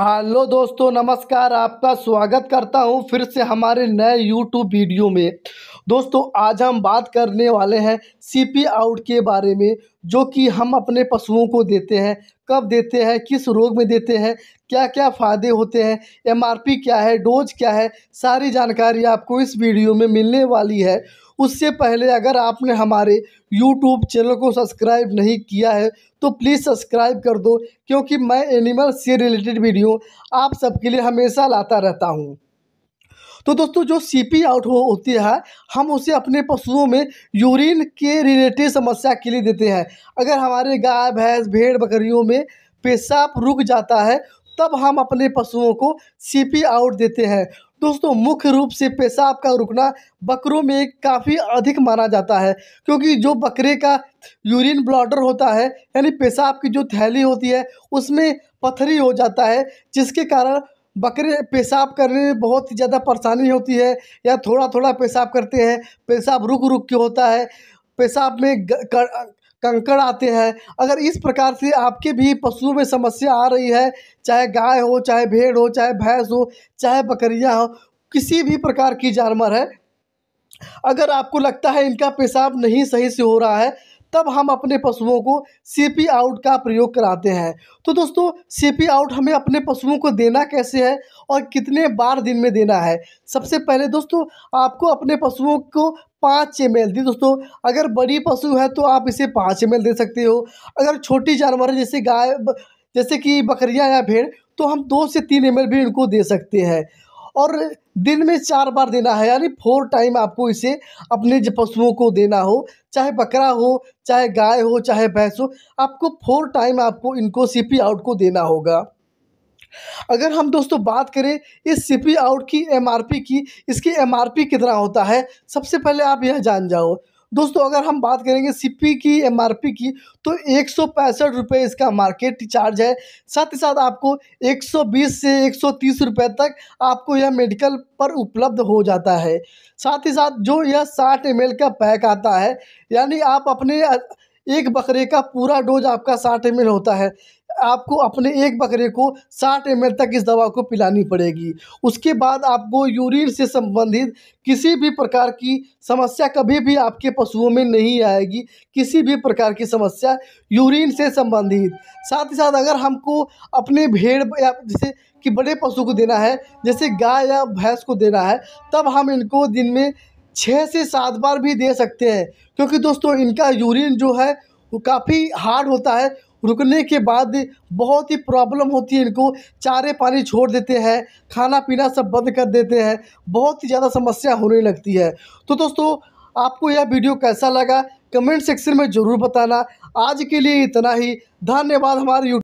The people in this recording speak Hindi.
हेलो दोस्तों नमस्कार आपका स्वागत करता हूं फिर से हमारे नए यूट्यूब वीडियो में दोस्तों आज हम बात करने वाले हैं सी पी आउट के बारे में जो कि हम अपने पशुओं को देते हैं कब देते हैं किस रोग में देते हैं क्या क्या फ़ायदे होते हैं एमआरपी क्या है डोज क्या है सारी जानकारी आपको इस वीडियो में मिलने वाली है उससे पहले अगर आपने हमारे यूट्यूब चैनल को सब्सक्राइब नहीं किया है तो प्लीज़ सब्सक्राइब कर दो क्योंकि मैं एनिमल से रिलेटेड वीडियो आप सबके लिए हमेशा लाता रहता हूँ तो दोस्तों जो सी पी आउट हो होती है हम उसे अपने पशुओं में यूरिन के रिलेटेड समस्या के लिए देते हैं अगर हमारे गाय भैंस भेड़ बकरियों में पेशाब रुक जाता है तब हम अपने पशुओं को सी पी आउट देते हैं दोस्तों मुख्य रूप से पेशाब का रुकना बकरों में काफ़ी अधिक माना जाता है क्योंकि जो बकरे का यूरिन ब्लॉडर होता है यानी पेशाब की जो थैली होती है उसमें पथरी हो जाता है जिसके कारण बकरे पेशाब करने में बहुत ही ज़्यादा परेशानी होती है या थोड़ा थोड़ा पेशाब करते हैं पेशाब रुक रुक के होता है पेशाब में कंकड़ आते हैं अगर इस प्रकार से आपके भी पशुओं में समस्या आ रही है चाहे गाय हो चाहे भेड़ हो चाहे भैंस हो चाहे बकरियाँ हो किसी भी प्रकार की जानवर है अगर आपको लगता है इनका पेशाब नहीं सही से हो रहा है तब हम अपने पशुओं को सी पी आउट का प्रयोग कराते हैं तो दोस्तों सी पी आउट हमें अपने पशुओं को देना कैसे है और कितने बार दिन में देना है सबसे पहले दोस्तों आपको अपने पशुओं को पाँच एम एल दी दोस्तों अगर बड़ी पशु है तो आप इसे पाँच एम एल दे सकते हो अगर छोटी जानवर है जैसे गाय जैसे कि बकरियाँ या भेड़ तो हम दो से तीन एम एल भी इनको दे सकते हैं और दिन में चार बार देना है यानी फोर टाइम आपको इसे अपने पशुओं को देना हो चाहे बकरा हो चाहे गाय हो चाहे भैंस हो आपको फोर टाइम आपको इनको सीपी आउट को देना होगा अगर हम दोस्तों बात करें इस सी पी आउट की एम आर पी की इसकी एम आर पी कितना होता है सबसे पहले आप यह जान जाओ दोस्तों अगर हम बात करेंगे सीपी की एमआरपी की तो एक सौ इसका मार्केट चार्ज है साथ ही साथ आपको 120 से 130 सौ तक आपको यह मेडिकल पर उपलब्ध हो जाता है साथ ही साथ जो यह 60 एम का पैक आता है यानी आप अपने एक बकरे का पूरा डोज आपका साठ एम होता है आपको अपने एक बकरे को 60 एम तक इस दवा को पिलानी पड़ेगी उसके बाद आपको यूरिन से संबंधित किसी भी प्रकार की समस्या कभी भी आपके पशुओं में नहीं आएगी किसी भी प्रकार की समस्या यूरिन से संबंधित साथ ही साथ अगर हमको अपने भेड़ या जैसे कि बड़े पशु को देना है जैसे गाय या भैंस को देना है तब हम इनको दिन में छः से सात बार भी दे सकते हैं क्योंकि दोस्तों इनका यूरिन जो है वो काफ़ी हार्ड होता है रुकने के बाद बहुत ही प्रॉब्लम होती है इनको चारे पानी छोड़ देते हैं खाना पीना सब बंद कर देते हैं बहुत ही ज़्यादा समस्या होने लगती है तो दोस्तों आपको यह वीडियो कैसा लगा कमेंट सेक्शन में ज़रूर बताना आज के लिए इतना ही धन्यवाद हमारे